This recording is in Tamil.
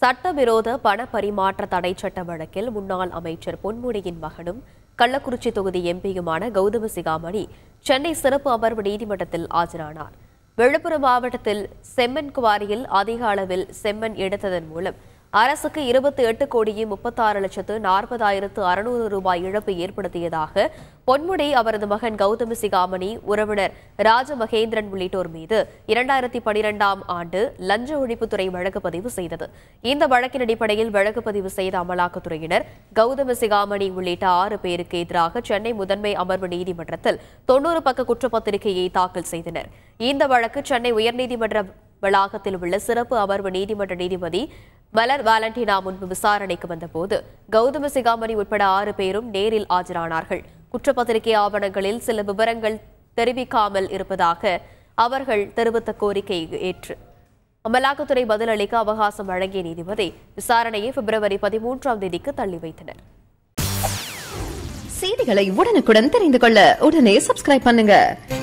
சட்டவிரோத பண பரிமாற்ற தடை சட்ட வழக்கில் முன்னாள் அமைச்சர் பொன்முடியின் மகனும் கள்ளக்குறிச்சி தொகுதி எம்பியுமான கௌதம சிகாமணி சென்னை சிறப்பு அமர்வு நீதிமன்றத்தில் ஆஜரானார் விழுப்புரம் மாவட்டத்தில் செம்மன் குவாரியில் அதிக அளவில் செம்மன் எடுத்ததன் மூலம் அரசுக்கு இருபத்தி எட்டு கோடியே முப்பத்தாறு லட்சத்து நாற்பதாயிரத்து அறுநூறு ரூபாய் இழப்பு ஏற்படுத்தியதாக பொன்முடி அவரது மகன் கௌதம சிகாமணி உறவினர் ராஜமகேந்திரன் உள்ளிட்டோர் மீது இரண்டாயிரத்தி பனிரெண்டாம் ஆண்டு லஞ்ச ஒழிப்புத்துறை வழக்கு பதிவு செய்தது இந்த வழக்கின் அடிப்படையில் வழக்கு பதிவு செய்த அமலாக்கத்துறையினர் கௌதம சிகாமணி உள்ளிட்ட ஆறு பேருக்கு எதிராக சென்னை முதன்மை அமர்வு நீதிமன்றத்தில் தொன்னூறு பக்க குற்றப்பத்திரிகையை தாக்கல் செய்தனர் இந்த வழக்கு சென்னை உயர்நீதிமன்ற வளாகத்தில் உள்ள சிறப்பு அமர்வு நீதிமன்ற நீதிபதி மலர் வாலண்டினா முன்பு விசாரணைக்கு வந்தபோது கௌதம சிகாமணி உட்பட ஆறு பேரும் நேரில் ஆஜரானார்கள் குற்றப்பத்திரிகை ஆவணங்களில் சில விவரங்கள் தெரிவிக்காமல் இருப்பதாக அவர்கள் தெரிவித்த கோரிக்கை ஏற்று அமலாக்கத்துறை பதிலளிக்க அவகாசம் வழங்கிய நீதிபதி விசாரணையை பிப்ரவரி பதிமூன்றாம் தேதிக்கு தள்ளி வைத்தனர் செய்திகளை உடனுக்குடன் தெரிந்து கொள்ள உடனே சப்ஸ்கிரைப் பண்ணுங்க